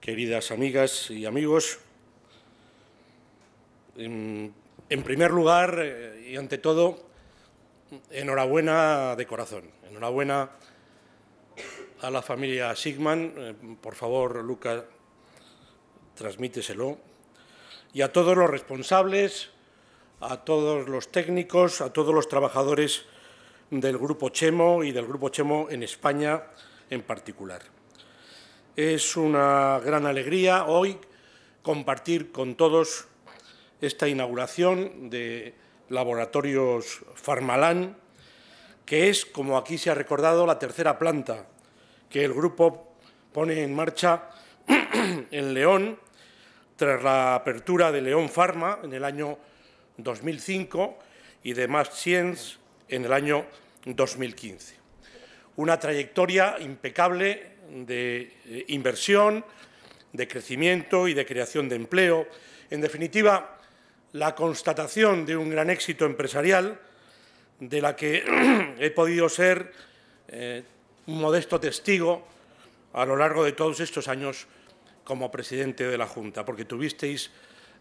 queridas amigas y amigos. En, primer lugar eh, y ante todo, enhorabuena de corazón. Enhorabuena a la familia Sigman. Eh, por favor, Luca, transmíteselo. Y a todos los responsables, a todos los técnicos, a todos los trabajadores del Grupo Chemo y del Grupo Chemo en España en particular. Es una gran alegría hoy compartir con todos esta inauguración de Laboratorios Farmalán, que es, como aquí se ha recordado, la tercera planta que el grupo pone en marcha en León tras la apertura de León Pharma en el año 2005 y de Mass en el año 2015. Una trayectoria impecable de eh, inversión, de crecimiento y de creación de empleo. En definitiva, la constatación de un gran éxito empresarial de la que he podido ser eh, un modesto testigo a lo largo de todos estos años como presidente de la Junta, porque tuvisteis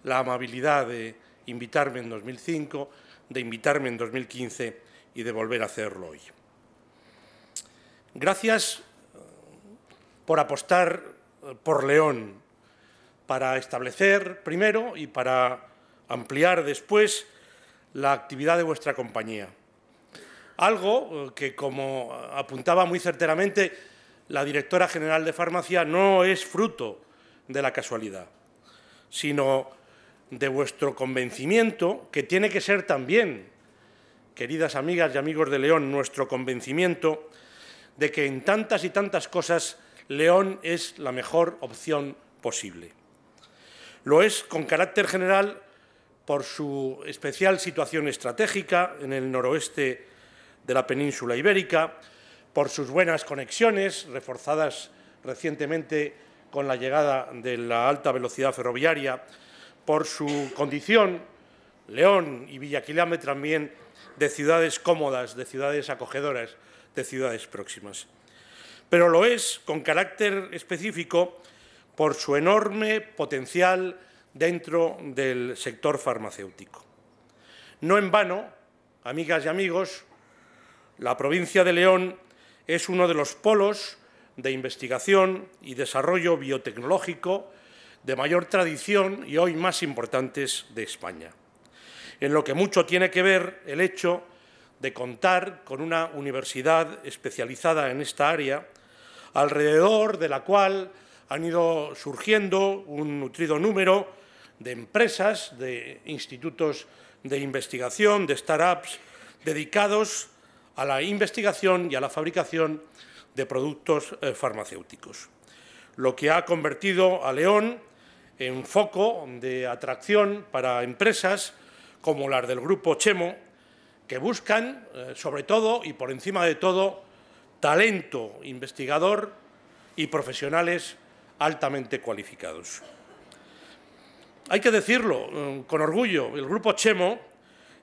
la amabilidad de invitarme en 2005, de invitarme en 2015 y de volver a hacerlo hoy. Gracias por apostar eh, por León, para establecer primero y para ampliar después la actividad de vuestra compañía. Algo eh, que, como apuntaba muy certeramente la directora general de farmacia, no es fruto de la casualidad, sino de vuestro convencimiento, que tiene que ser también, queridas amigas y amigos de León, nuestro convencimiento de que en tantas y tantas cosas León es la mejor opción posible. Lo es con carácter general por su especial situación estratégica en el noroeste de la península ibérica, por sus buenas conexiones, reforzadas recientemente con la llegada de la alta velocidad ferroviaria, por su condición, León y Villaquilame también, de ciudades cómodas, de ciudades acogedoras, de ciudades próximas pero lo es con carácter específico por su enorme potencial dentro del sector farmacéutico. No en vano, amigas y amigos, la provincia de León es uno de los polos de investigación y desarrollo biotecnológico de mayor tradición y hoy más importantes de España, en lo que mucho tiene que ver el hecho de contar con una universidad especializada en esta área, alrededor de la cual han ido surgiendo un nutrido número de empresas, de institutos de investigación, de startups, dedicados a la investigación y a la fabricación de productos eh, farmacéuticos, lo que ha convertido a León en foco de atracción para empresas como las del grupo Chemo, que buscan, eh, sobre todo y por encima de todo, talento investigador y profesionales altamente cualificados. Hay que decirlo eh, con orgullo, el Grupo Chemo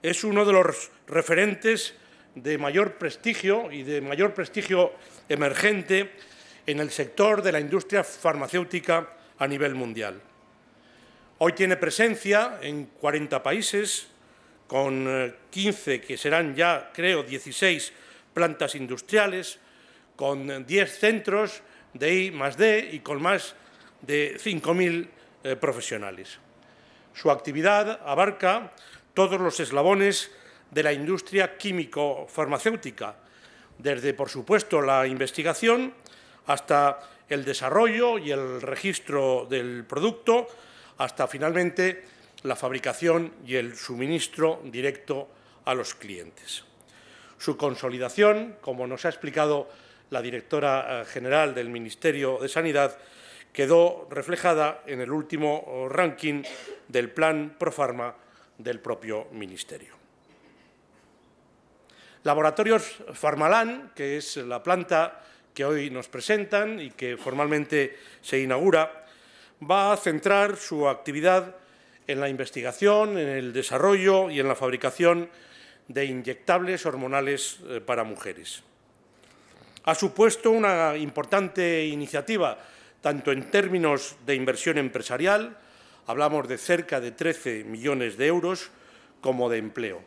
es uno de los referentes de mayor prestigio y de mayor prestigio emergente en el sector de la industria farmacéutica a nivel mundial. Hoy tiene presencia en 40 países, con 15 eh, que serán ya, creo, 16 plantas industriales, con 10 eh, centros de I más D y con más de 5.000 eh, profesionales. Su actividad abarca todos los eslabones de la industria químico-farmacéutica, desde, por supuesto, la investigación hasta el desarrollo y el registro del producto, hasta, finalmente, la fabricación y el suministro directo a los clientes. Su consolidación, como nos ha explicado la directora eh, general del Ministerio de Sanidad, quedó reflejada en el último oh, ranking del Plan Profarma del propio Ministerio. Laboratorios PharmaLan, que es la planta que hoy nos presentan y que formalmente se inaugura, va a centrar su actividad en la investigación, en el desarrollo y en la fabricación de inyectables hormonales eh, para mujeres. Ha supuesto una importante iniciativa, tanto en términos de inversión empresarial, hablamos de cerca de 13 millones de euros, como de empleo.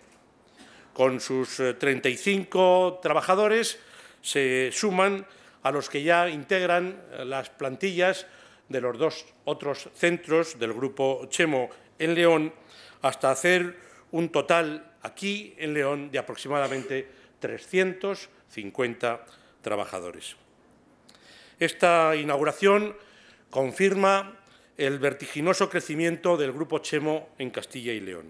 Con sus 35 eh, trabajadores se suman a los que ya integran eh, las plantillas de los dos otros centros del grupo Chemo en León hasta hacer un total aquí en León de aproximadamente 350 trabajadores. Esta inauguración confirma el vertiginoso crecimiento del Grupo Chemo en Castilla y León.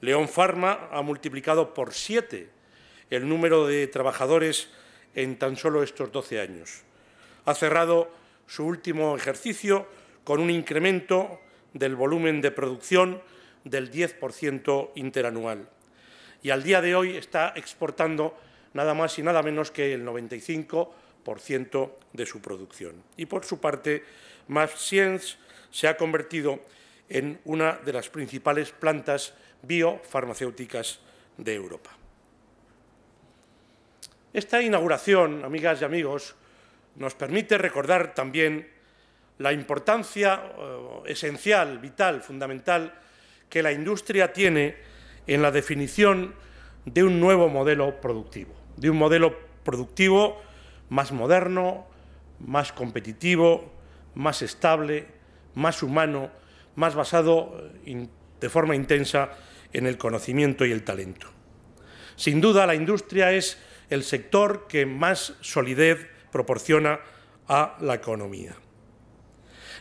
León Pharma ha multiplicado por siete el número de trabajadores en tan solo estos 12 años. Ha cerrado su último ejercicio con un incremento del volumen de producción del 10% interanual. Y al día de hoy está exportando nada más y nada menos que el 95% de su producción. Y por su parte, Mapscience se ha convertido en una de las principales plantas biofarmacéuticas de Europa. Esta inauguración, amigas y amigos, nos permite recordar también la importancia eh, esencial, vital, fundamental que la industria tiene en la definición de un nuevo modelo productivo, de un modelo productivo más moderno, más competitivo, más estable, más humano, más basado eh, de forma intensa en el conocimiento y el talento. Sin duda, la industria es el sector que más solidez proporciona a la economía.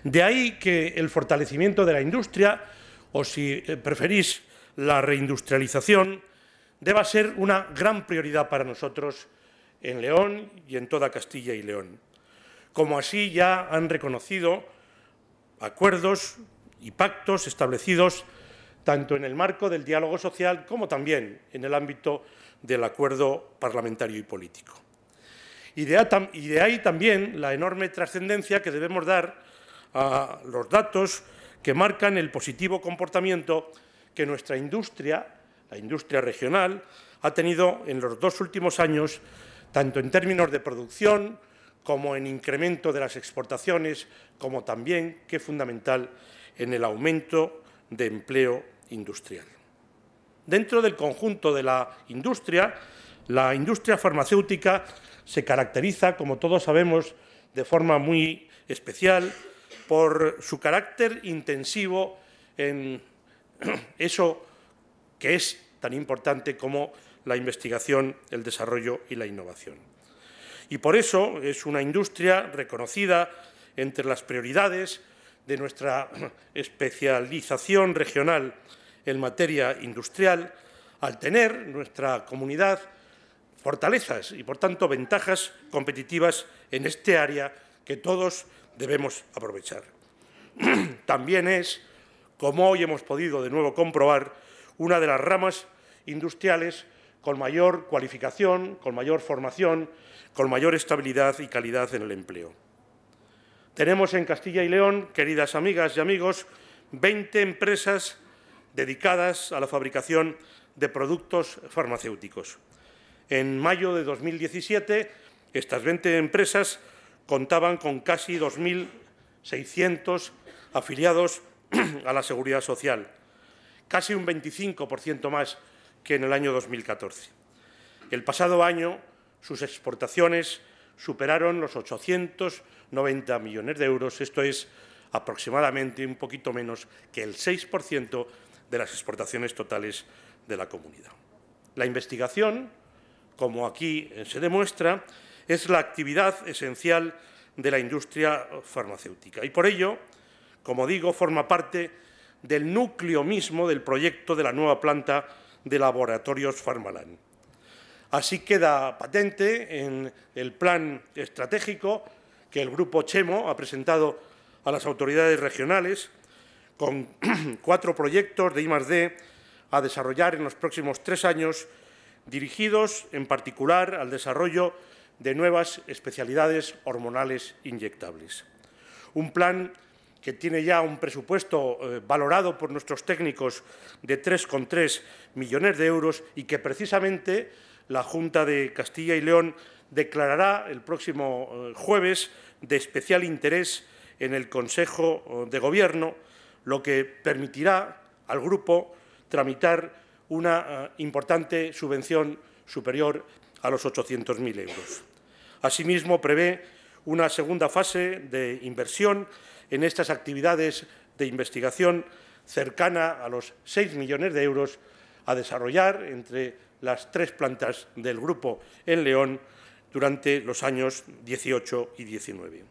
De ahí que el fortalecimiento de la industria, o si eh, preferís la reindustrialización, deba ser una gran prioridad para nosotros en León y en toda Castilla y León. Como así ya han reconocido acuerdos y pactos establecidos tanto en el marco del diálogo social como también en el ámbito del acuerdo parlamentario y político. Y de, ahí también la enorme trascendencia que debemos dar a los datos que marcan el positivo comportamiento que nuestra industria, la industria regional, ha tenido en los dos últimos años, tanto en términos de producción como en incremento de las exportaciones, como también, que es fundamental, en el aumento de empleo industrial. Dentro del conjunto de la industria, la industria farmacéutica se caracteriza, como todos sabemos, de forma muy especial por su carácter intensivo en eso que es tan importante como la investigación, el desarrollo y la innovación. Y por eso es una industria reconocida entre las prioridades de nuestra especialización regional en materia industrial, al tener nuestra comunidad fortalezas y, por tanto, ventajas competitivas en este área que todos debemos aprovechar. También es, como hoy hemos podido de nuevo comprobar, una de las ramas industriales con mayor cualificación, con mayor formación, con mayor estabilidad y calidad en el empleo. Tenemos en Castilla y León, queridas amigas y amigos, 20 empresas dedicadas a la fabricación de productos farmacéuticos. En mayo de 2017, estas 20 empresas contaban con casi 2.600 afiliados a la Seguridad Social, casi un 25% más que en el año 2014. El pasado año sus exportaciones superaron los 890 millones de euros, esto es aproximadamente un poquito menos que el 6% de las exportaciones totales de la comunidad. La investigación, como aquí se demuestra, es la actividad esencial de la industria farmacéutica. Y por ello, como digo, forma parte del núcleo mismo del proyecto de la nueva planta de laboratorios Pharmalan. Así queda patente en el plan estratégico que el Grupo Chemo ha presentado a las autoridades regionales con cuatro proyectos de I+.D. a desarrollar en los próximos tres años dirigidos en particular al desarrollo de nuevas especialidades hormonales inyectables. Un plan que tiene ya un presupuesto eh, valorado por nuestros técnicos de 3,3 millones de euros y que precisamente la Junta de Castilla y León declarará el próximo eh, jueves de especial interés en el Consejo eh, de Gobierno, lo que permitirá al grupo tramitar una importante subvención superior a los 800.000 euros. Asimismo, prevé una segunda fase de inversión en estas actividades de investigación cercana a los 6 millones de euros a desarrollar entre las tres plantas del grupo en León durante los años 18 y 19.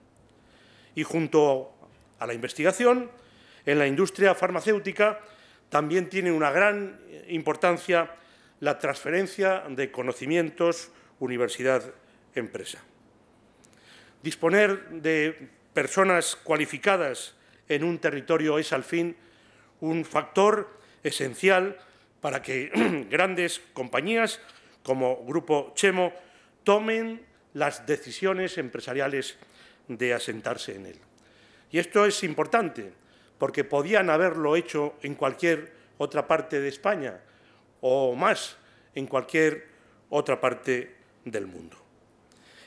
Y junto a la investigación, en la industria farmacéutica también tiene una gran importancia la transferencia de conocimientos universidad empresa. Disponer de personas cualificadas en un territorio es, al fin, un factor esencial para que grandes compañías como Grupo Chemo tomen las decisiones empresariales de asentarse en él. Y esto es importante, porque podían haberlo hecho en cualquier otra parte de España o más en cualquier otra parte del mundo.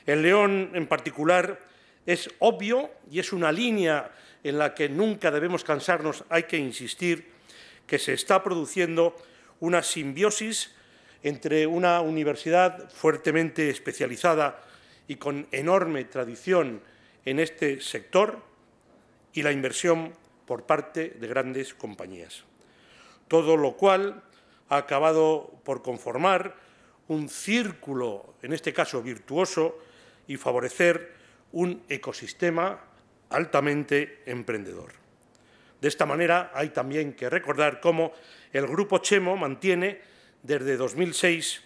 En León, en particular, es obvio y es una línea en la que nunca debemos cansarnos, hay que insistir, que se está produciendo una simbiosis entre una universidad fuertemente especializada y con enorme tradición en este sector y la inversión por parte de grandes compañías. Todo lo cual ha acabado por conformar un círculo, en este caso virtuoso, y favorecer un ecosistema altamente emprendedor. De esta manera, hay también que recordar cómo el Grupo Chemo mantiene desde 2006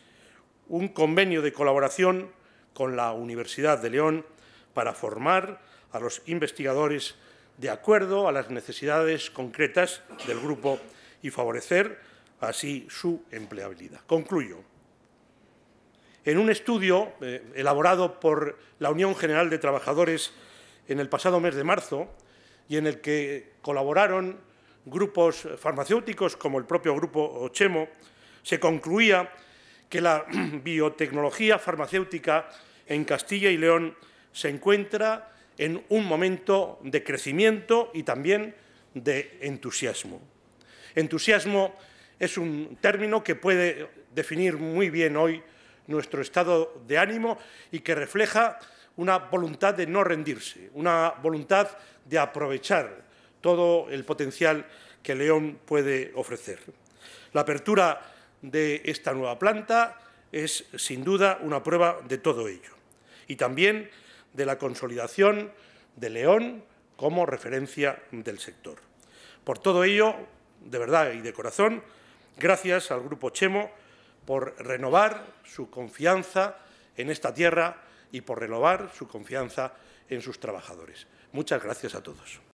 un convenio de colaboración con la Universidad de León para formar a los investigadores de acuerdo a las necesidades concretas del grupo y favorecer así su empleabilidad. Concluyo. En un estudio eh, elaborado por la Unión General de Trabajadores en el pasado mes de marzo y en el que colaboraron grupos farmacéuticos como el propio grupo Ochemo, se concluía que la biotecnología farmacéutica en Castilla y León se encuentra en un momento de crecimiento y también de entusiasmo. Entusiasmo es un término que puede definir muy bien hoy nuestro estado de ánimo y que refleja una voluntad de no rendirse, una voluntad de aprovechar todo el potencial que León puede ofrecer. La apertura de esta nueva planta es, sin duda, una prueba de todo ello y también de la consolidación de León como referencia del sector. Por todo ello, de verdad y de corazón, gracias al Grupo Chemo por renovar su confianza en esta tierra y por renovar su confianza en sus trabajadores. Muchas gracias a todos.